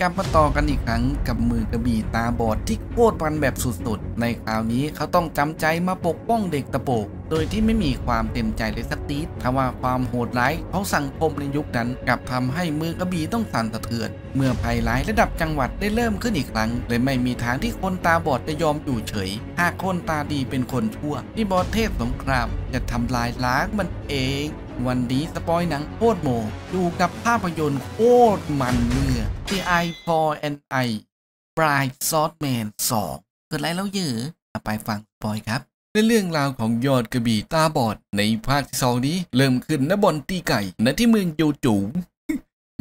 กลับมาต่อกันอีกครั้งกับมือกระบี่ตาบอดที่โคตรปันแบบสุดๆ ในคราวนี้เขาต้องจำใจมาปกป้องเด็กตะโปกโดยที่ไม่มีความเต็มใจเลยสักทีทว่าความโหดร้ายของสังคมในยุคนั้นกลับทำให้มือกระบี่ต้องสั่นสะเทือน เมื่อภัยร้ายระดับจังหวัดได้เริ่มขึ้นอีกครั้งเลยไม่มีทางที่คนตาบอดจะยอมอยู่เฉยหากคนตาดีเป็นคนชั่ว ที่บอดเทพสงครามจะทำลายล้างมันเองวันนี้สปอยหนังโคตรโม ดูกับภาพยนตร์โคตรมันเมื่อ The I for an I Bride s o r t m a n 2เกิดอะไรแล้วเยอะไปฟังสปอยครับ ในเรื่องราวของยอดกระบี่ตาบอดในภาคที่สองนี้ เริ่มขึ้นณบอนตีไก่ณที่เมืองโยจู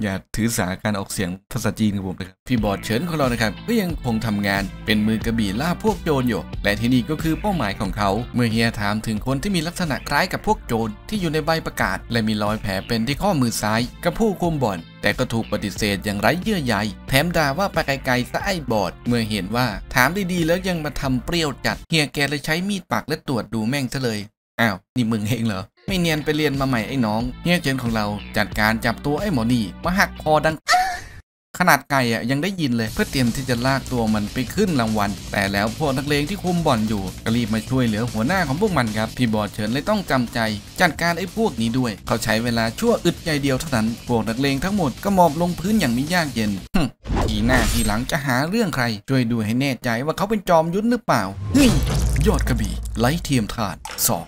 อย่าถือสาการออกเสียงภาษาจีนของผมนะครับพี่บอดเฉินของเรานะครับก็ยังคงทำงานเป็นมือกระบี่ล่าพวกโจรอยู่และที่นี่ก็คือเป้าหมายของเขา เมื่อเฮียถามถึงคนที่มีลักษณะคล้ายกับพวกโจรที่อยู่ในใบประกาศ และมีรอยแผลเป็นที่ข้อมือซ้าย กับผู้คุมบ่อน แต่ก็ถูกปฏิเสธอย่างไร้เยื่อใยแถมด่าว่าไปไกลๆซะไอ้บอดเมื่อเห็นว่าถามดีๆแล้วยังมาทำเปรี้ยวจัด เฮียแกเลยใช้มีดปักและตรวจดูแม่งซะเลยอ้าวนี่มึงเองเหรอไม่เนียนไปเรียนมาใหม่ไอ้น้องเฮียเจนของเราจัดการจับตัวไอ้หมอนี่มาหักคอดัง ขนาดไก่อ่ะยังได้ยินเลยเพื่อเตรียมที่จะลากตัวมันไปขึ้นรางวัลแต่แล้วพวกนักเลงที่คุมบ่อนอยู่ก็รีบมาช่วยเหลือหัวหน้าของพวกมันครับพี่บอดเฉินเลยต้องจำใจจัดการไอ้พวกนี้ด้วย เขาใช้เวลาชั่วอึดใจเดียวเท่านั้นพวกนักเลงทั้งหมดก็มอบลงพื้นอย่างไม่ยากเย็นทีหน้าทีหลังจะหาเรื่องใครช่วยดูให้แน่ใจว่าเขาเป็นจอมยุทธหรือเปล่าเฮ้ยยอดกระบี่ไร้เทียมทานสอง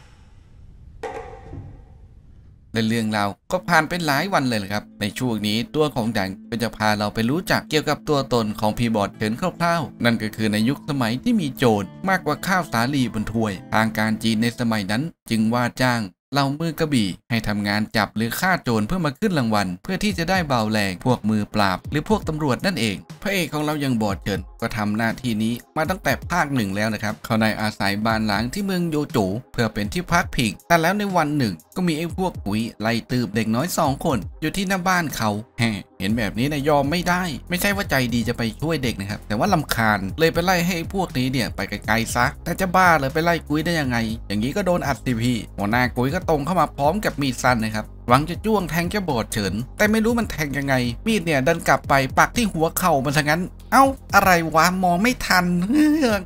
ในเรื่องราว ก็ผ่านไปหลายวันเลยครับ ในช่วงนี้ตัวของแดงก็จะพาเราไปรู้จักเกี่ยวกับตัวตนของพีบอดเฉินคร่าว ๆ นั่นก็คือในยุคสมัยที่มีโจรมากกว่าข้าวสาลีบนถ้วย ทางการจีนในสมัยนั้นจึงว่าจ้างเหล่ามือกระบี่ให้ทำงานจับหรือฆ่าโจรเพื่อมาขึ้นรางวัลเพื่อที่จะได้เบาแรงพวกมือปราบ หรือพวกตำรวจนั่นเอง พระเอกของเรายังบอดเจินก็ทำหน้าที่นี้มาตั้งแต่ภาคหนึ่งแล้วนะครับเขาได้อาศัยบ้านหลังที่เมืองโยโจเพื่อเป็นที่พักพิงแต่แล้วในวันหนึ่ง ก็มีไอ้พวกปุ๋ยไล่ตืบเด็กน้อยสองคนอยู่ที่หน้าบ้านเขาแห่เห็นแบบนี้นะยอมไม่ได้ไม่ใช่ว่าใจดีจะไปช่วยเด็กนะครับ แต่ว่าลำคาญเลยไปไล่ให้พวกนี้เนี่ย ไปไกลๆซะแต่จะบ้าเลยไปไล่กุ้ยได้ยังไง อย่างนี้ก็โดนอัดสีพี่หัวหน้ากุ้ยก็ตรงเข้ามาพร้อมกับมีดสั้นนะครับ หวังจะจ้วงแทงแกบอดเฉิน แต่ไม่รู้มันแทงยังไง มีดเนี่ยดันกลับไปปักที่หัวเข่ามันซะงั้น เอ้าอะไรวะมองไม่ทัน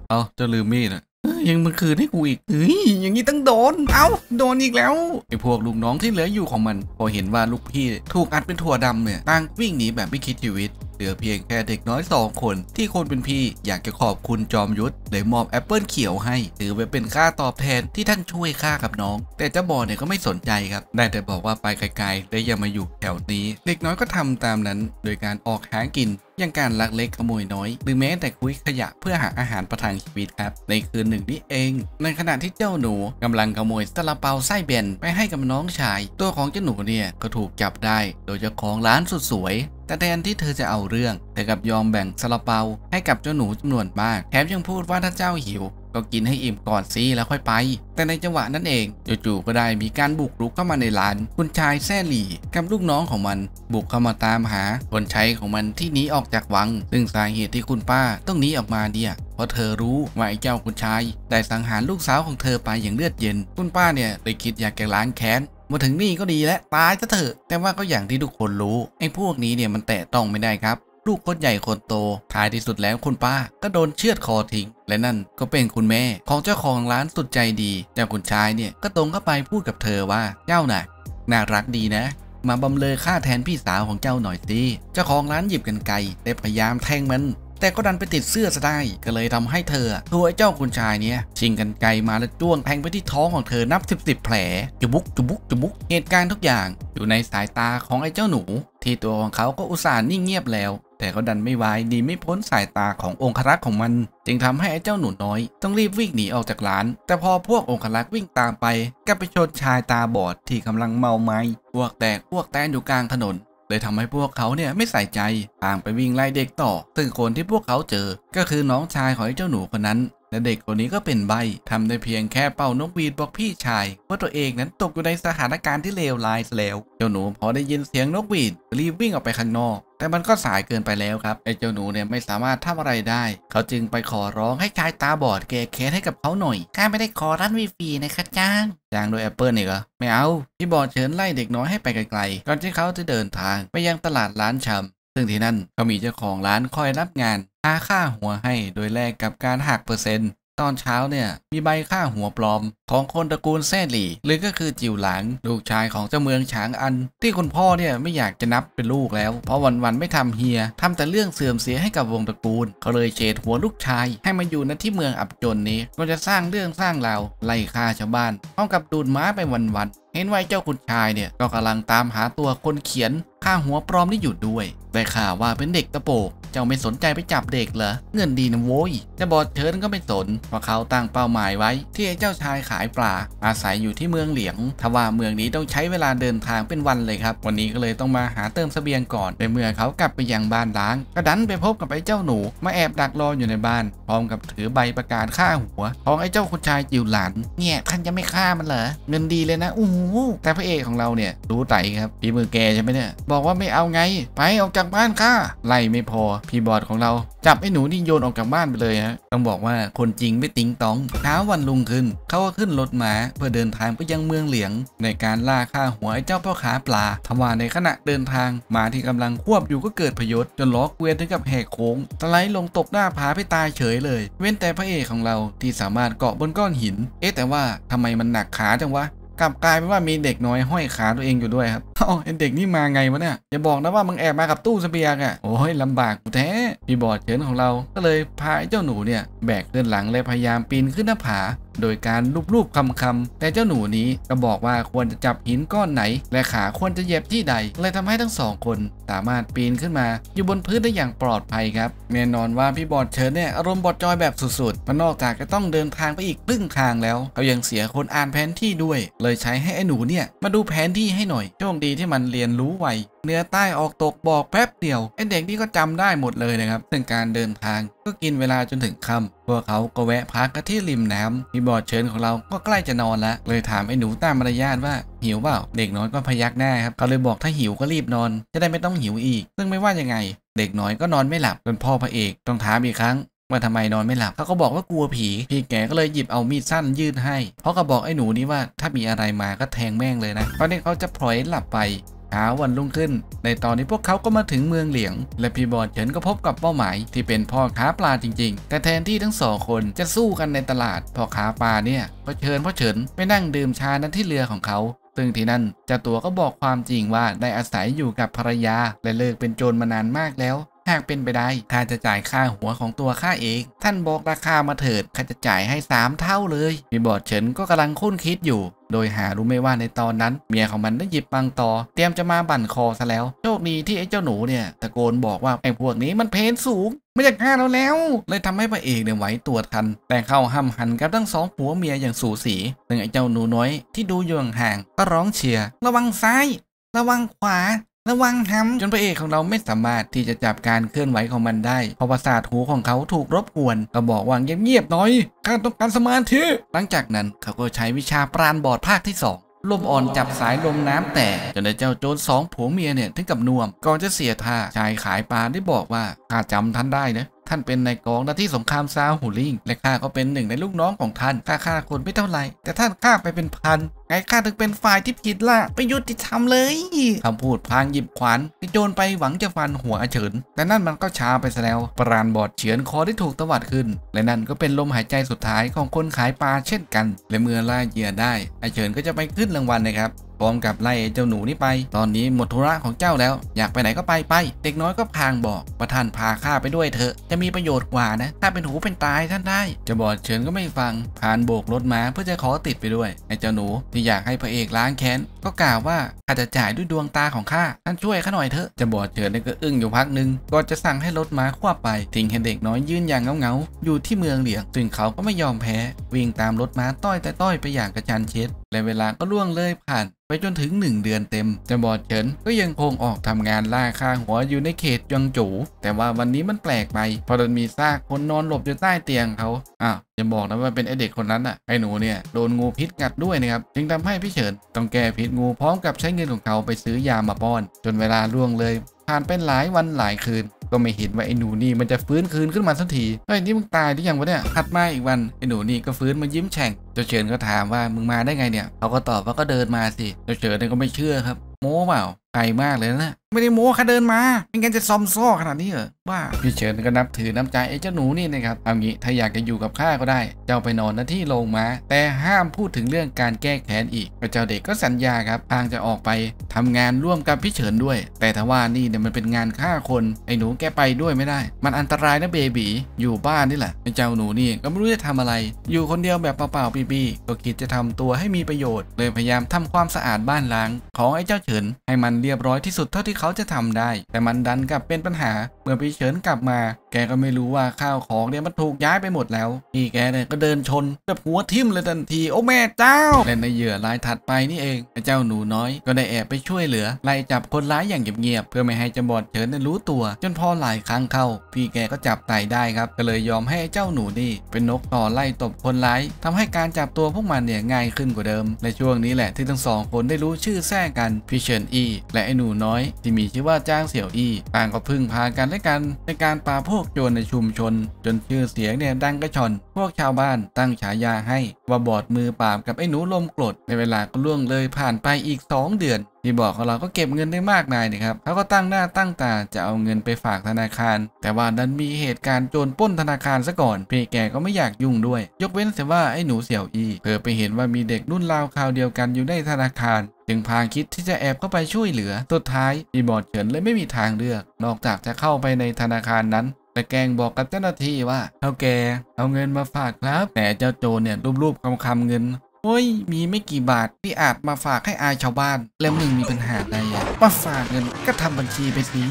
เออจะลืมมีดอะยังมันคืนให้กูอีก เฮ้ย อย่างนี้ต้องโดน เอ้า โดนอีกแล้วไอ้พวกลูกน้องที่เหลืออยู่ของมันพอเห็นว่าลูกพี่ถูกอัดเป็นถั่วดำเนี่ย ต่างวิ่งหนีแบบไม่คิดชีวิตเหลือเพียงแค่เด็กน้อยสองคน ที่คนเป็นพี่ อยากจะขอบคุณจอมยุทธเลยมอบแอปเปิลเขียวให้ ถือไว้เป็นค่าตอบแทนที่ท่านช่วยข้ากับน้อง แต่เจ้าบอเนี่ยก็ไม่สนใจครับ ได้แต่บอกว่าไปไกลๆแล้ยัามาอยู่แถวนี้ เด็กน้อยก็ทำตามนั้น โดยการออกหากินอย่างการลักเล็กขโมยน้อย หรือแม้แต่คุยขยะเพื่อหาอาหารประทังชีวิตครับในคืนหนึ่งนี้เองในขณะที่เจ้าหนูกำลังขโมยซาลาเปาไส้เบนไปให้กับน้องชาย ตัวของเจ้าหนูเนี่ยก็ถูกจับได้ โดยเจ้าของร้านสุดสวยแต่แทนที่เธอจะเอาเรื่องเธอกับยอมแบ่งซาลาเปา ให้กับเจ้าหนูจำนวนมากแถมยังพูดว่าถ้าเจ้าหิว ก็กินให้อิ่มก่อนสิแล้วค่อยไป แต่ในจังหวะนั้นเองจู่ๆก็ได้มีการบุกรุกเข้ามาในร้าน คุณชายแซ่หลี่กับลูกน้องของมัน บุกเข้ามาตามหา คนใช้ของมันที่หนีออกจากวัง ซึ่งสาเหตุที่คุณป้าต้องหนีออกมาเนี่ยพราะเธอรู้ว่าไอ้เจ้าคุณชายได้สังหารลูกสาวของเธอไปอย่างเลือดเย็น คุณป้าเนี่ยเลยคิดอยากแกล้างแค้นมาถึงนี่ก็ดีและตายซะเถอะ แต่ว่าก็อย่างที่ทุกคนรู้ไอ้พวกนี้เนี่ยมันแตะต้องไม่ได้ครับ ลูกคนใหญ่คนโตท้ายที่สุดแล้วคุณป้า ก็โดนเชือดคอทิ้ง และนั่นก็เป็นคุณแม่ ของเจ้าของร้านสุดใจดีเจ้าคุณชายเนี่ยก็ตรงเข้าไปพูดกับเธอว่าเจ้าน่ะน่ารักดีนะ มาบำเลอค่าแทนพี่สาวของเจ้าหน่อยสิเจ้าของร้านหยิบกันไกลแต่พยายามแทงมันแต่ก็ดันไปติดเสื้อซะได้ก็เลยทำให้เธอตัวเจ้าคุณชายเนี่ย ชิงกันไกลมาและจ้วงแทงไปที่ท้องของเธอนับสิบสิบแผลจุบุกจุบุกจุบุก เหตุการณ์ทุกอย่าง อยู่ในสายตาของไอ้เจ้าหนู ที่ตัวของเขาก็อุตส่าห์นิ่งเงียบแล้ว แต่ก็ดันไม่ไว้ดีไม่พ้นสายตาขององครักษ์ของมัน จึงทำให้ไอ้เจ้าหนูน้อยต้องรีบวิ่งหนีออกจากร้าน แต่พอพวกองครักษ์วิ่งตามไปก็ไปชนชายตาบอดที่กำลังเมาไม้พวกแตกพวกแตนอยู่กลางถนนเลยทำให้พวกเขาเนี่ยไม่ใส่ใจ ต่างไปวิ่งไล่เด็กต่อ ซึ่งคนที่พวกเขาเจอ ก็คือน้องชายของไอ้เจ้าหนูคนนั้นและเด็กคนนี้ก็เป็นใบทำได้เพียงแค่เป่านกหวีดบอกพี่ชายว่าตัวเองนั้นตกอยู่ในสถานการณ์ที่เลวร้ายแล้วเจ้าหนูพอได้ยินเสียงนกหวีดรีบวิ่งออกไปข้างนอกแต่มันก็สายเกินไปแล้วครับไอ้เจ้าหนูเนี่ยไม่สามารถทำอะไรได้ เขาจึงไปขอร้องให้ชายตาบอดแก้แค้นให้กับเขาหน่อยข้าไม่ได้ขอรันวีฟีนะครับจ้างจ้างโดยแอปเปิลอีกเหรอไม่เอาพี่บอดเชิญไล่เด็กน้อยให้ไปไกลๆก่อนที่เขาจะเดินทางไปยังตลาดร้านชำึ่งที่นั่นก็มีเจ้าของร้านคอยรับงานหาค่าหัวให้โดยแลกกับการหักเปอร์เซ็นต์ ตอนเช้าเนี่ยมีใบค่าหัวปลอม ของคนตระกูลแซ่หลี่หรือก็คือจิ๋วหลางลูกชายของเจ้าเมืองฉางอัน ที่คุณพ่อเนี่ยไม่อยากจะนับเป็นลูกแล้ว เพราะวันๆไม่ทำเฮียทำแต่เรื่องเสื่อมเสียให้กับวงตระกูลเขาเลยเฉดหัวลูกชาย ให้มาอยู่ณที่เมืองอับจนนี้ก็จะสร้างเรื่องสร้างราวไล่ฆ่าชาวบ้านพร้อมกับดูดม้าไปวันๆเห็นว่าเจ้าคุณชายเนี่ย ก็กำลังตามหาตัวคนเขียนข้างหัวปลอมนี่อยู่ด้วย ได้ข่าวว่าเป็นเด็กตะโปกเจ้าไม่สนใจไปจับเด็กเหรอเงินดีนะโว้ยแต่บอดเทินก็ไม่สนเพราะเขาตั้งเป้าหมายไว้ ที่ไอ้เจ้าชายขายปลาอาศัยอยู่ที่เมืองเหลียงทว่าเมืองนี้ต้องใช้เวลาเดินทางเป็นวันเลยครับ วันนี้ก็เลยต้องมาหาเติมสเสบียงก่อนในเมื่อเขากลับไปยังบ้านล้างก็ดันไปพบกับไอ้เจ้าหนูมาแอบดักรออยู่ในบ้าน พร้อมกับถือใบประกาศฆ่าหัวของไอ้เจ้าคุณชายจิวหลานเนี่ยท่านจะไม่ฆ่ามันเหรอเงินดีเลยนะ อู้แต่พระเอกของเราเนี่ยรู้ไตครับปีมือแกใช่ไหมเนี่ย บอกว่าไม่เอาไง ไปออกจากบ้านข้าไล่ไม่พอพี่บอดของเรา จับไอ้หนูนี่โยนออกจากบ้านไปเลยฮะ ต้องบอกว่าคนจริงไม่ติ้งตองเช้าวันลุงขึ้น เขาก็ขึ้นรถม้าเพื่อเดินทางไปยังเมืองเหลียง ในการล่าฆ่าหัวไอ้เจ้าพ่อขาปลาทว่าในขณะเดินทางมาที่กำลังควบอยู่ก็เกิดพยศ จนล้อเกวียนถึงกับแหกโค้งะไลด์ลงตกหน้าผาไปตายเฉยเลย เว้นแต่พระเอกของเราที่สามารถเกาะบนก้อนหิน เอ๊ะแต่ว่าทำไมมันหนักขาจังวะกลับกลายเป็นว่ามีเด็กน้อยห้อยขาตัวเองอยู่ด้วยครับเอ้าเด็กนี่มาไงวะเนี่ยอย่าบอกนะว่ามึงแอบมากับตู้สเปียร์อ่ะโอ้ย ลำบากกูแท้พี่บอดเฉินของเรา ก็เลยพาเจ้าหนูเนี่ย แบกเดินหลังและพยายามปีนขึ้นหน้าผาโดยการลูบๆคำๆ แต่เจ้าหนูนี้ก็บอกว่าควรจะจับหินก้อนไหน และขาควรจะเหยียบที่ใด เลยทำให้ทั้งสองคน สามารถปีนขึ้นมา อยู่บนพื้นได้อย่างปลอดภัยครับแน่นอนว่าพี่บอดเชิญเนี่ยอารมณ์บอดจอยแบบสุดๆมันนอกจากจะต้องเดินทางไปอีกครึ่งทางแล้วเขายังเสียคนอ่านแผนที่ด้วย เลยใช้ให้ไอ้หนูเนี่ย มาดูแผนที่ให้หน่อยโชคดีที่มันเรียนรู้ไวเหนือใต้ออกตกบอกแป๊บเดียว ไอเด็กนี่ก็จำได้หมดเลยนะครับซึ่งการเดินทาง ก็กินเวลาจนถึงค่ำพวกเขาก็แวะพักกันที่ริมน้ำพี่บอดเชิญของเราก็ใกล้จะนอนแล้ว เลยถามไอ้หนูตามมารยาทว่า หิวเปล่าเด็กน้อยก็พยักหน้าครับเขาเลยบอกถ้าหิวก็รีบนอนจะได้ไม่ต้องหิวอีก ซึ่งไม่ว่ายังไง เด็กน้อยก็นอนไม่หลับจนพ่อพระเอกต้องถามอีกครั้งว่าทำไมนอนไม่หลับเขาก็บอกว่ากลัวผี พี่แกก็เลยหยิบเอามีดสั้นยื่นให้เพราะก็บอกไอ้หนูนี่ว่า ถ้ามีอะไรมาก็แทงแม่งเลยนะ ตอนนี้เขาจะพลอยหลับไปเช้าวันรุ่งขึ้นในตอนนี้พวกเขาก็มาถึงเมืองเหลียง และพี่บอดเฉินก็พบกับเป้าหมายที่เป็นพ่อค้าปลาจริงๆ แต่แทนที่ทั้งสองคนจะสู้กันในตลาดพ่อค้าปลาเนี่ยก็เชิญพ่อเฉินไปนั่งดื่มชานที่เรือของเขาซึ่งที่นั่นเจ้าตัวก็บอกความจริงว่าได้อาศัยอยู่กับภรรยาและเลิกเป็นโจรมานานมากแล้วหากเป็นไปได้ข้าจะจ่ายค่าหัวของตัวข้าเองท่านบอกราคามาเถิดข้าจะจ่ายให้3เท่าเลยมีบอดเฉินก็กำลังคุ้นคิดอยู่ โดยหารู้ไม่ว่าในตอนนั้นเมียของมันได้หยิบปังตอเตรียมจะมาบั่นคอซะแล้วโชคดีที่ไอ้เจ้าหนูเนี่ยตะโกนบอกว่าไอ้พวกนี้มันเพนสูง ไม่อยากฆ่าเราแล้วเลยทำให้พระเอกเนี่ยไหวตัวทัน แต่เข้าห้ำหันกับทั้งสองผัวเมียอย่างสูสีซึ่งไอ้เจ้าหนูน้อยที่ดูอยู่ห่างก็ร้องเชียร์ระวังซ้าย ระวังขวาระวังทำจนพระเอกของเราไม่สามารถที่จะจับการเคลื่อนไหวของมันได้ เพราะประสาทหูของเขาถูกรบกวน ก็บอกว่างเงียบๆหน่อยข้าต้องการสมาธิหลังจากนั้นเขาก็ใช้วิชาปราณบอดภาคที่สองลมอ่อนจับสายลมน้ำแต่ จนได้เจ้าโจรสองผัวเมียเนี่ยถึงกับนวมก่อนจะเสียท่าชายขายปลาได้บอกว่าข้าจำท่านได้นะท่านเป็นนายกองหน้าที่สงครามซาหูลิงและข้าก็เป็นหนึ่งในลูกน้องของท่านข้าฆ่าคนไม่เท่าไหร่ แต่ท่านฆ่าไปเป็นพันไงข้าถึงเป็นฝ่ายที่ผิดล่ะไปยุติธรรมเลยคำพูดพางหยิบขวานกปโจนไปหวังจะฟันหัวอเฉินแต่นั่นมันก็ช้าไปซะแล้ว ปราณบอดเฉือนคอที่ถูกตวัดขึ้นและนั่นก็เป็นลมหายใจสุดท้ายของคนขายปลาเช่นกัน และเมื่อล่าเหยื่อได้อเฉินก็จะไปขึ้นรางวัลนะครับพร้อมกับไล่เจ้าหนูนี่ไป ตอนนี้หมดธุระของเจ้าแล้ว อยากไปไหนก็ไป ไป เด็กน้อยก็พางบอก ประธานพาข้าไปด้วยเถอะ จะมีประโยชน์กว่านะ ถ้าเป็นหูเป็นตายท่านได้ จะบอดเชิญก็ไม่ฟัง พานโบกรถมาเพื่อจะขอติดไปด้วย ไอ้เจ้าหนูที่อยากให้พระเอกล้างแค้น ก็กล่าวว่าข้าจะจ่ายด้วยดวงตาของข้าท่านช่วยข้าหน่อยเถอะ จะบอดเชิญก็อึ้งอยู่พักหนึ่งก็จะสั่งให้รถม้าควบไปทิ้งให้เด็กน้อยยืนอย่างเงา ๆ อยู่ที่เมืองเหลียงซึ่งเขาก็ไม่ยอมแพ้ วิ่งตามรถม้าต้อยแต่ต้อยไปอย่างกระชันเชิดและเวลาก็ล่วงเลยผ่านไปจนถึง 1 เดือนเต็มแต่บอดเฉินก็ยังคงออกทำงานล่าค่าหัวอยู่ในเขตจังจู แต่ว่าวันนี้มันแปลกไป พอมันมีซากคนนอนหลบอยู่ใต้เตียงเขาอ้าวอย่าบอกนะว่าเป็นไอเด็กคนนั้นอ่ะ ไอหนูเนี่ยโดนงูพิษกัดด้วยนะครับ จึงทำให้พี่เฉินต้องแก้พิษงูพร้อมกับใช้เงินของเขาไปซื้อยามาป้อน จนเวลาล่วงเลย ผ่านเป็นหลายวันหลายคืนก็ไม่เห็นว่า ไอ้หนูนี่ มันจะฟื้นคืนขึ้นมาสักทีเฮ้ยนี่มึงตายหรือยังวะเนี่ยถัดมาอีกวัน ไอ้หนูนี่ ก็ฟื้นมายิ้มแฉ่งเจ้าเฉินก็ถามว่ามึงมาได้ไงเนี่ย เขาก็ตอบว่าก็เดินมาสิเจ้าเฉินก็ไม่เชื่อครับ โม้เปล่าไกลมากเลยนะไม่ได้โม้ค่ะเดินมาไม่งั้นจะซอมซ้อขนาดนี้เหรอบ้าพี่เฉินก็นับถือน้ำใจไอ้เจ้าหนูนี่นะครับเอางี้ถ้าอยากจะอยู่กับข้าก็ได้ เจ้าไปนอนนะที่โรงม้าแต่ห้ามพูดถึงเรื่องการแก้แค้นอีกเจ้าเด็กก็สัญญาครับทางจะออกไปทำงานร่วมกับพี่เฉินด้วย แต่ถ้าว่านี่เนี่ยมันเป็นงานฆ่าคนไอ้หนูแกไปด้วยไม่ได้ มันอันตรายนะเบบีอยู่บ้านนี่แหละไอ้เจ้าหนูนี่ก็ไม่รู้จะทำอะไร อยู่คนเดียวแบบเปล่าๆปีๆก็คิดจะทำตัวให้มีประโยชน์เลยพยายามทำความสะอาดบ้านล้าง ของไอ้เจ้าเฉินให้มันเรียบร้อยที่สุดเท่าที่เขาจะทำได้ แต่มันดันกลับเป็นปัญหาเมื่อพปเฉินกลับมา แกก็ไม่รู้ว่าข้าวของเนี่ยมันถูกย้ายไปหมดแล้ว พี่แกเนี่ยก็เดินชนแบบหัวทิ่มเลยทันทีโอ้แม่เจ้าและในเหยื่อรายถัดไปนี่เองเจ้าหนูน้อยก็ได้แอบไปช่วยเหลือ ไล่จับคนร้ายอย่างเงียบๆเพื่อไม่ให้จบอดเฉินรู้ตัว จนพอหลายครั้งเข้า พี่แกก็จับไต่ได้ครับก็เลยยอมให้เจ้าหนูนี่เป็นนกต่อไล่ตบคนร้ายทำให้การจับตัวพวกมันเนี่ยง่ายขึ้นกว่าเดิม ในช่วงนี้แหละที่ทั้งสอง คนได้รู้ชื่อแท้กันพี่เฉินอีและไอ้หนูน้อยทที่มีชื่อว่าจ้างเสี่ยวอี้ต่างก็พึ่งพากันและกัน ในการปราพวกโจรในชุมชน จนชื่อเสียงเนี่ยดังกระชอนวกชาวบ้านตั้งฉายาให้ ว่าบอดมือปราบกับไอ้หนูลมกรด ในเวลาก็ล่วงเลยผ่านไปอีก 2 เดือนที่บอกของเราก็เก็บเงินได้มากนายนะครับเขาก็ตั้งหน้าตั้งตา จะเอาเงินไปฝากธนาคาร แต่ว่าดันมีเหตุการณ์โจรป้นธนาคารซะก่อนพี่แกก็ไม่อยากยุ่งด้วย ยกเว้นแต่ว่าไอ้หนูเสี่ยวอีเผอไปเห็นว่ามีเด็กรุ่นราวคราวเดียวกันอยู่ในธนาคาร จึงพางคิดที่จะแอบเข้าไปช่วยเหลือสุดท้ายพี่บอดเฉินเลยไม่มีทางเลือก นอกจากจะเข้าไปในธนาคารนั้นแต่แกงบอกกับเจ้าหน้าที่ว่าเท่าแกเอาเงินมาฝากครับแต่เจ้าโจเนี่ยรูปปคำคำเงินโอ้ยมีไม่กี่บาทที่อาจมาฝากให้อายชาวบ้าน แล้วมึงมีปัญหาอะไรมาฝากเงินก็ทำบัญชีไปสิ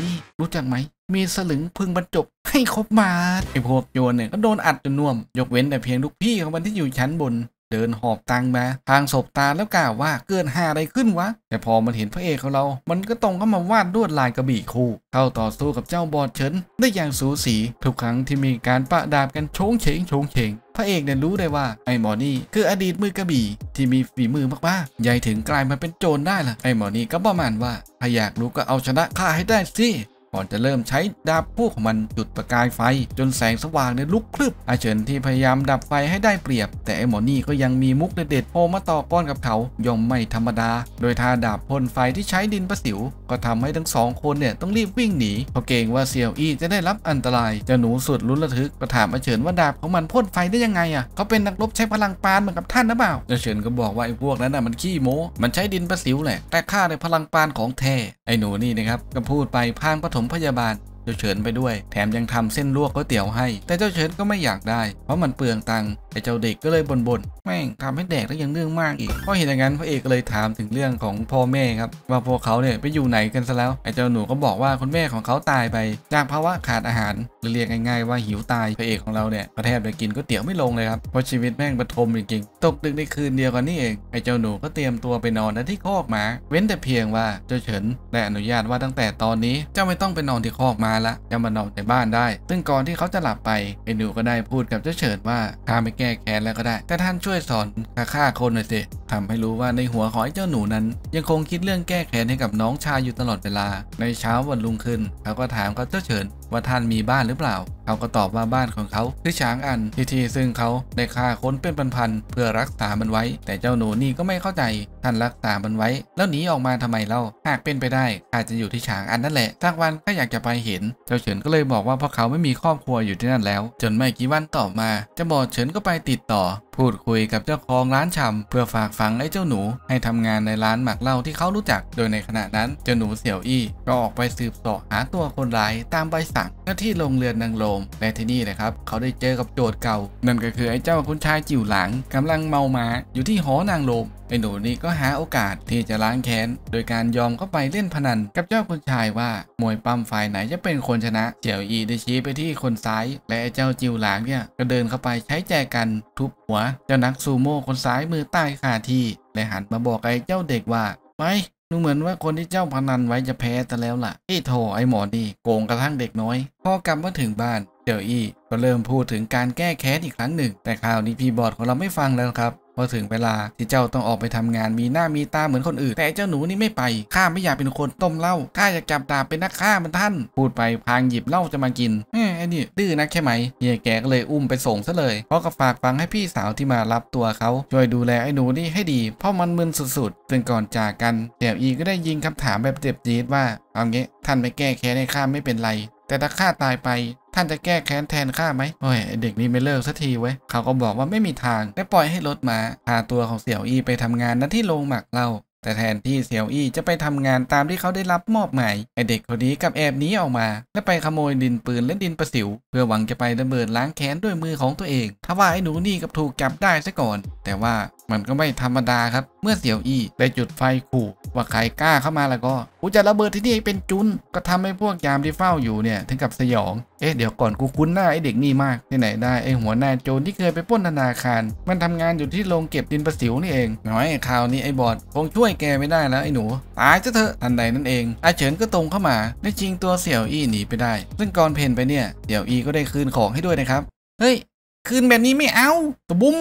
รู้จักไหม มีสลึงพึงบรรจบให้ครบมาไอพวกโจรเนี่ยก็โดนอัดจนน่วม ยกเว้นแต่เพียงลูกพี่ของมันที่อยู่ชั้นบนเดินหอบตังมา ทางศพตาแล้วกล่าวว่าเกินหาอะไรขึ้นวะ แต่พอมันเห็นพระเอกของเรา มันก็ตรงเข้ามาวาดลวดลายกระบี่คู่เข้าต่อสู้กับเจ้าบอดเฉินได้อย่างสูสี ทุกครั้งที่มีการปะดาบกันโฉงเฉงโฉงเฉง พระเอกเนี่ยรู้ได้ว่าไอ้หมอนี่คืออดีตมือกระบี่ ที่มีฝีมือมากๆ ใหญ่ถึงกลายมาเป็นโจรได้ล่ะไอ้หมอนี่ก็ประมาณว่าถ้าอยากรู้ก็เอาชนะข้าให้ได้สิก่อนจะเริ่มใช้ดาบพูกของมัน จุดประกายไฟ จนแสงสว่างเนยลุกคลืบอาเฉินที่พยายามดับไฟให้ได้เปรียบ แต่ไอหมอนี่ก็ยังมีมุกเด็ดๆโผล่มาต่อก้อนกับเขาย่อมไม่ธรรมดา โดยท่าดาบพ่นไฟที่ใช้ดินประสิว ก็ทำให้ทั้งสองคนเนี่ยต้องรีบวิ่งหนีเพราะเกรงว่าเซียวอี้จะได้รับอันตรายเจ้าหนูสุดลุ้นระทึกก็ถามอาเฉินว่าดาบของมันพ่นไฟได้ยังไงอ่ะเขาเป็นนักรบใช้พลังปานเหมือนกับท่านนะเปล่าอาเฉินก็บอกว่าไอพวกนั้นน่ะมันขี้โม้ มันใช้ดินประสิวแหละแต่ข้าในพลังปานของแท้ไอหนูนี่นะครับก็พูดไปพางปฐมพยาบาลเจ้าเฉินไปด้วย แถมยังทำเส้นลวกก๋วยเตี๋ยวให้ แต่เจ้าเฉินก็ไม่อยากได้เพราะมันเปลืองตังค์ไอ้เจ้าเด็กก็เลยบน่บนๆแม่งทำให้แดกแล้วยังเรื่องมากอีกเพราะเห็นอย่างนั้นพระเอกก็เลยถามถึงเรื่องของพ่อแม่ครับ ว่าพวกเขาเนี่ยไปอยู่ไหนกันซะแล้วไอ้เจ้าหนูก็บอกว่าคุณแม่ของเขาตายไปจากภาวะขาดอาหารหรือเรียกง่ายๆว่าหิวตายพระเอกของเราเนี่ยกะแทบจะกินก๋วยเตี๋ยวไม่ลงเลยครับเพราะชีวิตแม่งประทมจริงๆตกดึกในคืนเดียวกันนี่เองไอ้เจ้าหนูก็เตรียมตัวไปนอนะที่คอกหมา เว้นแต่เพียงว่าเจ้าเฉินได้อนุญาตว่าตั้งแต่ตอนนี้เจ้าไม่ต้องไปนอนที่คอกหมาละจะมานอนในบ้านได้ ซึ่งก่อนที่เขาจะหลับไป เอนูก็ได้พูดกับเจ้าเฉินว่าข้าไม่แก้แค้นแล้วก็ได้ แต่ท่านช่วยสอนข้าฆ่าคนหน่อยสิทำให้รู้ว่าในหัวของไอ้เจ้าหนูนั้นยังคงคิดเรื่องแก้แค้นให้กับน้องชายอยู่ตลอดเวลา ในเช้าวันรุ่งขึ้นเขาก็ถามกับเจ้าเฉิน ว่าท่านมีบ้านหรือเปล่า เขาก็ตอบว่าบ้านของเขาคือช้างอันที่ที่ซึ่งเขาได้ฆ่าคนเป็นพันๆเพื่อรักษามันไว้ แต่เจ้าหนูนี่ก็ไม่เข้าใจ ท่านรักษามันไว้ แล้วหนีออกมาทำไมเล่าหากเป็นไปได้ อาจจะอยู่ที่ช้างอันนั่นแหละทักวันก็อยากจะไปเห็นเจ้าเฉินก็เลยบอกว่าพวกเขาไม่มีครอบครัวอยู่ที่นั่นแล้ว จนไม่กี่วันต่อมาเจ้าบอกเฉินก็ไปติดต่อพูดคุยกับเจ้าของร้านชำเพื่อฝากฝังไอ้เจ้าหนูให้ทำงานในร้านหมักเหล้าที่เขารู้จัก โดยในขณะนั้น เจ้าหนูเสี่ยวอี้ก็ออกไปสืบสอบหาตัวคนร้าย ตามใบสั่งที่โรงเรือนนางโลมและที่นี่นะครับเขาได้เจอกับโจทย์เก่านั่นก็คือไอ้เจ้าคุณชายจิ๋วหลังกำลังเมามาอยู่ที่หอนางโลมไอ้หนูนี่ก็หาโอกาสที่จะล้างแค้นโดยการยอมเข้าไปเล่นพนันกับเจ้าคุณชายว่ามวยปั้มฝ่ายไหนจะเป็นคนชนะเจียวอีได้ชี้ไปที่คนซ้ายและเจ้าจิวหลางเนี่ยก็เดินเข้าไปใช้แจกันทุบหัวเจ้านักซูโม่คนซ้ายมือใต้คาที่และหันมาบอกไอ้เจ้าเด็กว่าไปดูเหมือนว่าคนที่เจ้าพนันไว้จะแพ้แต่แล้วล่ะไอ้โถไอ้หมอนี่โกงกระทั่งเด็กน้อย พอกลับมาถึงบ้านเจียวอีก็เริ่มพูดถึงการแก้แค้นอีกครั้งหนึ่งแต่คราวนี้พี่บอดของเราไม่ฟังแล้วครับพอถึงเวลาที่เจ้าต้องออกไปทำงานมีหน้ามีตาเหมือนคนอื่น แต่เจ้าหนูนี่ไม่ไป ข้าไม่อยากเป็นคนต้มเหล้าข้าอยากจับตาเป็นนักฆ่ามันท่าน พูดไปพางหยิบเหล้าจะมากินเอมไอ้นี่ดื้อนักใช่ไหมเฮียแกก็เลยอุ้มไปส่งซะเลยเพราะก็ฝากฟังให้พี่สาวที่มารับตัวเขาช่วยดูแลไอ้หนูนี่ให้ดี เพราะมันมึนสุดๆซึงก่อนจากกันเดี่ยวอีก็ได้ยิงคำถามแบบเจ็บจี๊ดว่าเอางี้ ท่านไม่แก้แค้นให้ข้าไม่เป็นไรแต่ถ้าข้าตายไป ท่านจะแก้แค้นแทนข้าไหมโอ้ยเด็กนี้ไม่เลิกสักทีเว้ยเขาก็บอกว่าไม่มีทาง ได้ปล่อยให้รถมาพาตัวของเสี่ยวอี้ไปทำงานนนที่โรงหมักเหล้าแต่แทนที่เสี่ยวอี้จะไปทำงานตามที่เขาได้รับมอบหมายไอเด็กคนนี้กับแอบหนีออกมา และไปขโมยดินปืนและดินประสิว เพื่อหวังจะไประเบิดล้างแค้นด้วยมือของตัวเอง ถ้าว่าไอหนูนี่กับถูกจับได้ซะก่อน แต่ว่ามันก็ไม่ธรรมดาครับ เมื่อเสี่ยวอี้ได้จุดไฟขู่ว่าใครกล้าเข้ามาแล้วก็กูจะระเบิดที่นี่เป็นจุนก็ทำให้พวกยามที่เฝ้าอยู่เนี่ยถึงกับสยอง เอ๊ะเดี๋ยวก่อนกูคุ้นหน้าไอเด็กนี่มากที่ไหนได้ไอหัวหน้าโจนที่เคยไปป้นธนาคาร มันทำงานอยู่ที่โรง เก็บดินประสิวนี่เองน้อยข่าวนี้ไอบอดคงช่วยแกไม่ได้แล้วไอหนูตายจะเถอะทันใดนั่นเอง อาเฉินก็ตรงเข้ามาได้ชิงตัวเสี่ยวอี้หนีไปได้ ซึ่งก่อนเพนไปเนี่ยเสี่ยวอี้ก็ได้คืนของให้ด้วยนะครับเฮ้ยคืนแบบนี้ไม่เอาตะบุ้ม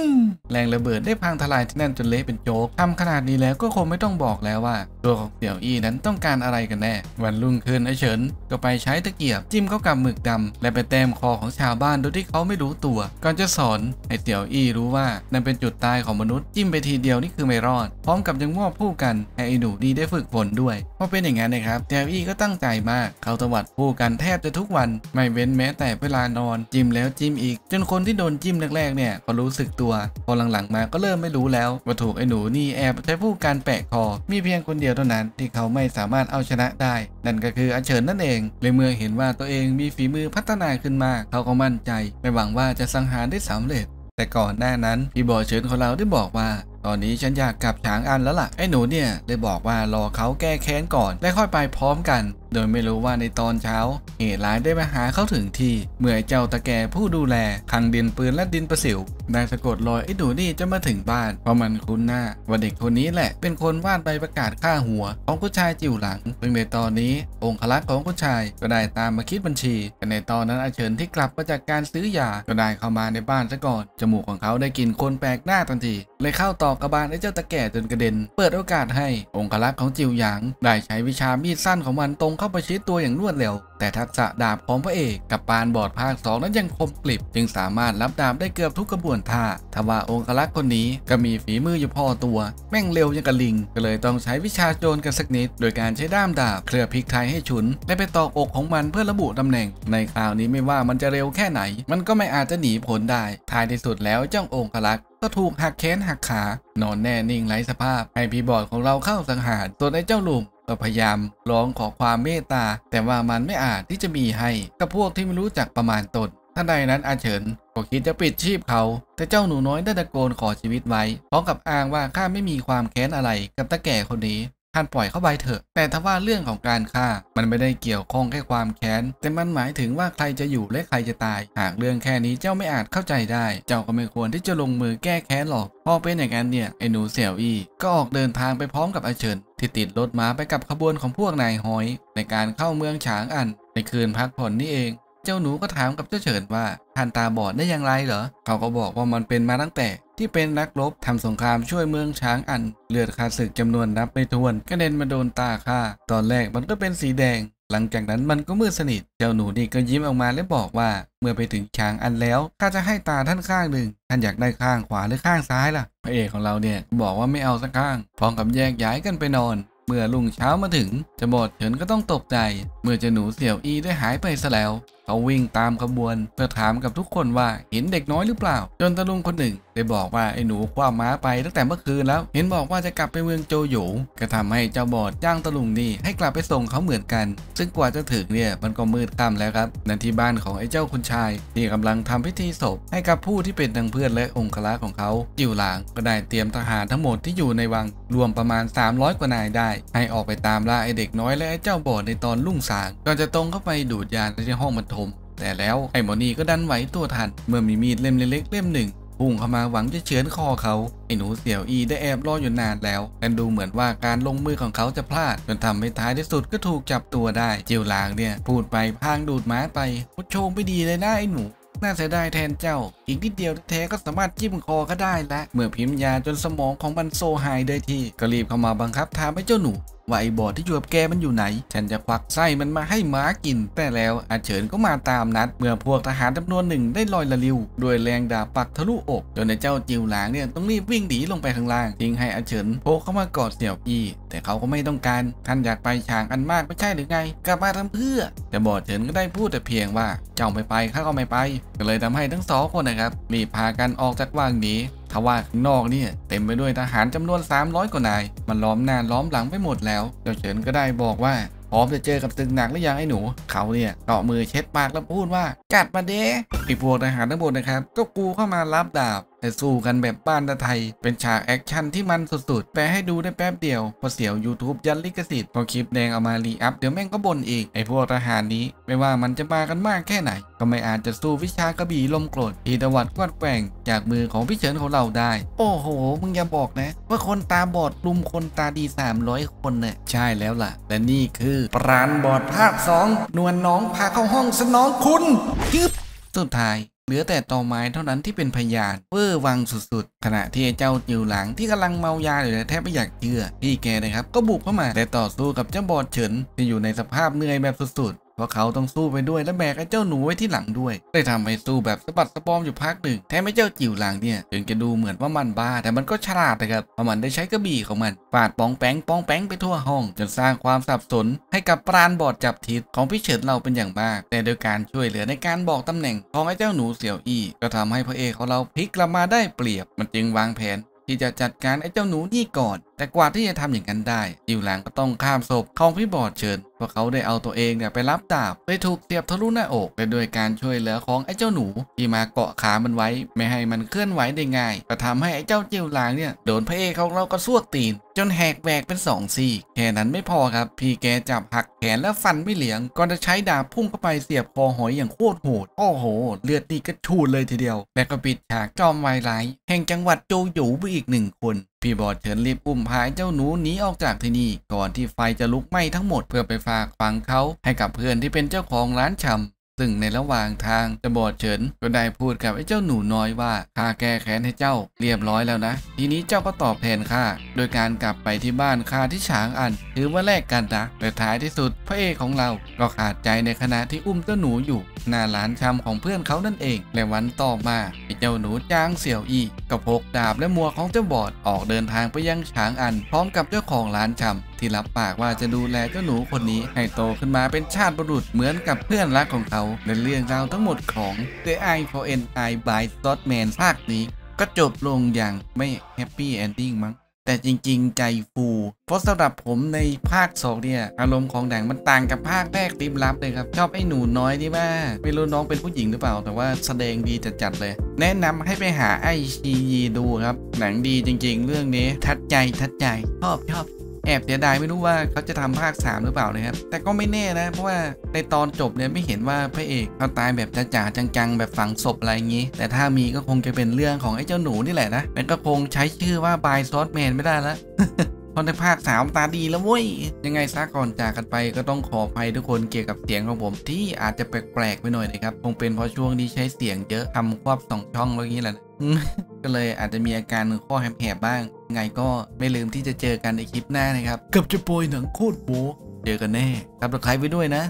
แรงระเบิดได้พังทลายที่นั่นจนเละเป็นโจ๊กทำขนาดนี้แล้วก็คงไม่ต้องบอกแล้วว่า ตัวของเสี่ยวอี้นั้นต้องการอะไรกันแน่ วันรุ่งขึ้นไอเฉินก็ไปใช้ตะเกียบจิ้มเข้ากับหมึกดำ และไปแต้มคอของชาวบ้านโดยที่เขาไม่รู้ตัว ก่อนจะสอนให้เสี่ยวอี้รู้ว่านั่นเป็นจุดตายของมนุษย์จิ้มไปทีเดียวนี่คือไม่รอด พร้อมกับยังมอบผู้กันให้ไอ้หนูดีได้ฝึกฝนด้วย เพราะเป็นอย่างนั้นนะครับเสี่ยวอี้ก็ตั้งใจมาก เขาตวัดผู้กันแทบจะทุกวัน ไม่เว้นแม้แต่เวลานอนจิ้มแล้วจิ้มอีก จนคนที่โดนจิ้มแรกๆ เนี่ยก็รู้สึกตัว พอหลังๆ มาก็เริ่มไม่รู้แล้ว ว่าถูกไอ้หนูนี่แอบใช้ผู้การแปะคอ มีเพียงคนเดียวเท่านั้น ที่เขาไม่สามารถเอาชนะได้ นั่นก็คืออญเชิญนั่นเอง เลยเมื่อเห็นว่าตัวเองมีฝีมือพัฒนาขึ้นมาก เขาก็มั่นใจ ไม่หวังว่าจะสังหารได้สำเร็จ แต่ก่อนหน้านั้น พี่บอเฉินของเราได้บอกว่าตอนนี้ฉันอยากกลับฉางอันแล้วล่ะไอ้หนูเนี่ยเลยบอกว่ารอเขาแก้แค้นก่อนและค่อยไปพร้อมกัน โดยไม่รู้ว่าในตอนเช้าเหตุร้ายได้มาหาเขาถึงที่เมื่อเจ้าตะแกผู้ดูแลคังดินปืนและดินประสิวได้สะกดรอยไอ้หนูนี่จะมาถึงบ้านเพราะมันคุ้นหน้าว่าเด็กคนนี้แหละเป็นคนวาดใบประกาศฆ่าหัว ของผู้ชายจิ๋วหลังเพิ่งในตอนนี้องค์คลักษ์ของผู้ชาย ก็ได้ตามมาคิดบัญชีแต่ในตอนนั้นอาเฉินที่กลับมาจากการซื้อยาก็ได้เข้ามาในบ้านซะก่อนจมูกของเขาได้กลิ่นคนแปลกหน้าทันที เลยเข้าต่ออกกระบาลไอ้เจ้าตะแก่จนกระเด็น เปิดโอกาสให้ องคลักษ์ของจิวหยาง ได้ใช้วิชามีดสั้นของมันตรงเข้าประชิดตัวอย่างรวดเร็ว แต่ทักษะดาบของพระเอกกับปานบอดภาคสองนั้นยังคมกลิบ จึงสามารถรับดาบได้เกือบทุกกระบวนท่าทว่าองคลักษ์คนนี้ก็มีฝีมืออยู่พอตัว แม่งเร็วยังกระลิงก็เลยต้องใช้วิชาโจรกันสักนิดโดยการใช้ด้ามดาบเคลือบพริกไทยให้ฉุนและไปตอกอกของมันเพื่อระบุตำแหน่ง ในคราวนี้ไม่ว่ามันจะเร็วแค่ไหน มันก็ไม่อาจจะหนีผลได้ท้ายที่สุดแล้วเจ้าองคลักษ์ก็ถูกหักแขนหักขา นอนแน่นิ่งไร้สภาพให้พี่บอดของเราเข้าสังหารส่วนไอ้เจ้าหนุ่มก็พยายามร้องขอความเมตตา แต่ว่ามันไม่อาจที่จะมีให้กับพวกที่ไม่รู้จักประมาณตนท่านใดนั้นอาเฉินก็คิดจะปิดชีพเขาแต่เจ้าหนูน้อยได้ตะโกนขอชีวิตไว้ พร้อมกับอ้างว่าข้าไม่มีความแค้นอะไรกับตาแก่คนนี้ก่านปล่อยเข้าไปเถอะ แต่ถ้าว่าเรื่องของการฆ่า มันไม่ได้เกี่ยวข้องแค่ความแค้น แต่มันหมายถึงว่าใครจะอยู่และใครจะตาย หากเรื่องแค่นี้เจ้าไม่อาจเข้าใจได้ เจ้าก็ไม่ควรที่จะลงมือแก้แค้นหรอก พอเป็นอย่างนั้นเนี่ยไอ้หนูเสี่ยวอี้ก็ออกเดินทางไปพร้อมกับอาเฉินที่ติดรถม้าไปกับขบวนของพวกนายหอย ในการเข้าเมืองฉางอันในคืนพักผ่อนนี่เอง เจ้าหนูก็ถามกับเจ้าเฉินว่าท่านตาบอดได้อย่างไรเหรอ เขาก็บอกว่ามันเป็นมาตั้งแต่ที่เป็นนักรบทำสงครามช่วยเมืองช้างอันเลือดขาดศึกจำนวนนับไม่ถ้วนกระเด็นมาโดนตาข้าตอนแรกมันก็เป็นสีแดงหลังจากนั้นมันก็มืดสนิทเจ้าหนูนี่ก็ยิ้มออกมาและบอกว่า เมื่อไปถึงช้างอันแล้วข้าจะให้ตาท่านข้างหนึ่งท่านอยากได้ข้างขวาหรือข้างซ้ายล่ะพระเอกของเราเนี่ยบอกว่าไม่เอาสักข้างพร้อมกับแยกย้ายกันไปนอน เมื่อลุงเช้ามาถึงจะบอดเฉินก็ต้องตกใจ เมื่อจะหนูเสี่ยวอีได้หายไปซะแล้วเขาวิ่งตามขบวน เพื่อถามกับทุกคนว่าเห็นเด็กน้อยหรือเปล่า จนตะลุงคนหนึ่งได้บอกว่าไอ้หนูคว้าม้าไปตั้งแต่เมื่อคืนแล้ว เห็นบอกว่าจะกลับไปเมืองโจโยก็ทำให้เจ้าบอดจ้างตะลุงนี่ให้กลับไปส่งเขาเหมือนกัน ซึ่งกว่าจะถึงเนี่ยมันก็มืดค่ำแล้วครับนั่นที่บ้านของไอ้เจ้าคุณชายที่กำลังทำพิธีศพ ให้กับผู้ที่เป็นทั้งเพื่อนและองคลักษ์ของเขาจิวหลางก็ได้เตรียมทหารทั้งหมดที่อยู่ในวัง รวมประมาณ 300 กว่านายได้ ให้ออกไปตามล่าไอ้เด็กน้อยและไอ้เจ้าบอดในตอนรุ่งสางก่อนจะตรงเข้าไปดูดยาในห้องบรรทม แต่แล้วไอ้หมอนี่ก็ดันไหวตัวทันเมื่อมีมีดเล่มเล็กๆเล่มหนึ่งพุ่งเข้ามาหวังจะเฉือนคอเขา ไอ้หนูเสี่ยวอีได้แอบรออยู่นานแล้ว แต่ดูเหมือนว่าการลงมือของเขาจะพลาด จนทำให้ท้ายที่สุดก็ถูกจับตัวได้เจียวหลางเนี่ยพูดไปพางดูดม้าไปโชโชงไ่ดีเลยนะไอ้หนู น่าเสียดายแทนเจ้า อีกนิดเดียวแท้ก็สามารถจิ้มคอก็ได้และ เมื่อพิมพ์ยาจนสมองของมันโซหายได้ที่ก็รีบเข้ามาบังคับถามให้เจ้าหนูว่าไอ้บอดที่อยู่กับแกมันอยู่ไหน ฉันจะควักไส้มันมาให้หมากิน แต่แล้วอาเฉินก็มาตามนัด เมื่อพวกทหารจำนวนหนึ่งได้ลอยละลิวด้วยแรงดาบปักทะลุอกจนไอ้เจ้าจิวหลางเนี่ยต้องรีบวิ่งหนีลงไปข้างล่างทิ้งให้อาเฉินโผล่เข้ามากอดเสี่ยวอี้แต่เขาก็ไม่ต้องการท่านอยากไปฉางอันมากไม่ใช่หรือไง กลับมาทำเพื่อ แต่บอดเฉินก็ได้พูดแต่เพียงว่า เจ้าไม่ไปข้าก็ไม่ไป ก็เลยทำให้ทั้งสองคนนะครับรีบพากันออกจากว่างนี้ทว่าข้างนอกเนี่ยเต็มไปด้วยทหารจำนวน 300กว่านาย มันล้อมหน้าล้อมหลังไปหมดแล้วเจ้าเฉินก็ได้บอกว่า พร้อมจะเจอกับตึงหนักหรือยังไอ้หนู เขาเนี่ยเกาะมือเช็ดปากแล้วพูดว่า กัดมาเด้ไอพวกทหารทั้งหมดนะครับ ก็กูเข้ามารับดาบแต่สู้กันแบบบ้านตะไทย เป็นฉากแอคชั่นที่มันสุดๆแปลให้ดูได้แป๊บเดียวพอเสียว YouTube ยันลิขสิทธิ์พอคลิปแดงเอามารีอัพเดี๋ยวแม่งก็บ่นอีกไอพวกทหารนี้ ไม่ว่ามันจะมากันมากแค่ไหน ก็ไม่อาจจะสู้วิชากระบี่ลมโกรธอีตวัดกวาดแกว่งจากมือของพี่เฉินของเราได้ โอ้โห มึงอย่าบอกนะ ว่าคนตาบอดลุมคนตาดี 300 คนเนี่ยใช่แล้วล่ะและนี่คือปราณบอดภาค2นวลนน้องพาเข้าห้องสนองคุณยึบสุดท้ายเหลือแต่ตอไม้เท่านั้นที่เป็นพยานเวอร์วังสุดๆ ขณะที่เจ้าจิวหลังที่กำลังเมายาอยู่แทบไม่อยากเชื่อพี่แกนะครับก็บุกเข้ามาแต่ต่อสู้กับเจ้าบอดเฉินที่อยู่ในสภาพเหนื่อยแบบสุดๆเพราะเขาต้องสู้ไปด้วยและแบกไอ้เจ้าหนูไว้ที่หลังด้วย ได้ทำให้สู้แบบสะบัดสะบอมอยู่พักหนึ่ง แทนไอ้เจ้าจิ๋วหลังเนี่ย ถึงจะดูเหมือนว่ามันบ้า แต่มันก็ฉลาดนะครับเพราะมันได้ใช้กระบี่ของมันฟาดปองแป้งปองแป้ง ไปทั่วห้อง จนสร้างความสับสน ให้กับปราณบอดจับทิศของพี่เฉิดเราเป็นอย่างมาก แต่โดยการช่วยเหลือในการบอกตำแหน่งของไอ้เจ้าหนูเสี่ยวอี้ก็ทำให้พระเอกของเราพลิกกลับมาได้เปรียบมันจึงวางแผนที่จะจัดการไอ้เจ้าหนูนี่ก่อนแต่กว่าที่จะทำอย่างนั้นได้ จิวหลังก็ต้องข้ามศพของพี่บอดเชิญเพราะเขาได้เอาตัวเองเนี่ยไปรับดาบ ไปถูกเสียบทะลุหน้าอก และด้วยการช่วยเหลือของไอ้เจ้าหนู ที่มาเกาะขามันไว้ไม่ให้มันเคลื่อนไหวได้ง่ายก็ทำให้ไอ้เจ้าจิวหลังเนี่ย โดนพระเอกของเราก็สวดตีน จนแหกแหวกเป็นสองซี่แค่นั้นไม่พอครับ พี่แกจับหักแขนและฟันไม่เหลียงก่อนจะใช้ดาบพุ่งเข้าไปเสียบคอหอยอย่างโคตรโหดโอ้โหเลือดนี่ก็ชูดเลยทีเดียวและก็ปิดฉากจอมวายร้แห่งจังหวัดโจอยู่ไปอีกหนึ่งคนพี่บอดเฉินรีบอุ้มหายเจ้าหนูหนีออกจากที่นี่ก่อนที่ไฟจะลุกไหม้ทั้งหมดเพื่อไปฝากฝังเขาให้กับเพื่อนที่เป็นเจ้าของร้านชำซึ่งในระหว่างทางจะบอดเฉินก็ได้พูดกับไอ้เจ้าหนูน้อยว่าข้าแก้แค้นให้เจ้าเรียบร้อยแล้วนะ ทีนี้เจ้าก็ตอบแทนข้าโดยการกลับไปที่บ้านข้าที่ฉางอันถือว่า แลกกันนะแต่ท้ายที่สุด พระเอกของเราก็ขาดใจในขณะที่อุ้มเจ้าหนูอยู่หน้าร้านชำของเพื่อนเขานั่นเองและวันต่อมาเจ้าหนูจางเสี่ยวอี้ก็พกดาบและมัวของเจ้าบอดออกเดินทางไปยังฉางอัน พร้อมกับเจ้าของร้านชำที่รับปากว่าจะดูแลเจ้าหนูคนนี้ให้โตขึ้นมาเป็นชาติบุรุษเหมือนกับเพื่อนรักของเขาในเรื่องราวทั้งหมดของ The i for an I by s t o t m a n ภาคนี้ ก็จบลงอย่างไม่แฮปปี้เอนดิ้งมั้งแต่จริง ๆ ใจฟูเพราะสำหรับผมในภาคสองเนี่ย อารมณ์ของแดงมันต่างกับภาคแรกติมลับเลยครับ ชอบไอ้หนูน้อยนี่มากไม่รู้น้องเป็นผู้หญิงหรือเปล่า แต่ว่าแสดงดีจัดๆเลย แนะนำให้ไปหาไอชีดูครับ หนังดีจริง ๆ เรื่องนี้ทัดใจทัดใจชอบชอบแอบเสียดายไม่รู้ว่าเขาจะทำภาค 3 หรือเปล่านะครับ แต่ก็ไม่แน่นะ เพราะว่าในตอนจบเนี่ยไม่เห็นว่าพระเอกเขาตายแบบจ๋าจังๆแบบฝังศพอะไรอย่างนี้ แต่ถ้ามีก็คงจะเป็นเรื่องของไอ้เจ้าหนูนี่แหละนะมันก็คงใช้ชื่อว่าบายซอสแมนไม่ได้แล้วคอในภาคสามตาดีแล้วเว้ยยังไงซะก่อนจากกันไปก็ต้องขออภัยทุกคนเกี่ยวกับเสียงของผมที่อาจจะแปลกๆไปหน่อยนะครับคงเป็นเพราะช่วงนี้ใช้เสียงเยอะทำควบสองช่องแล้วนี้แหละก็เลยอาจจะมีอาการข้อแหบๆบ้างไงก็ไม่ลืมที่จะเจอกันในคลิปหน้านะครับกับจะโปรยหนังโคตรโบเจอกันแน่ครับวใครไว้ด้วยนะ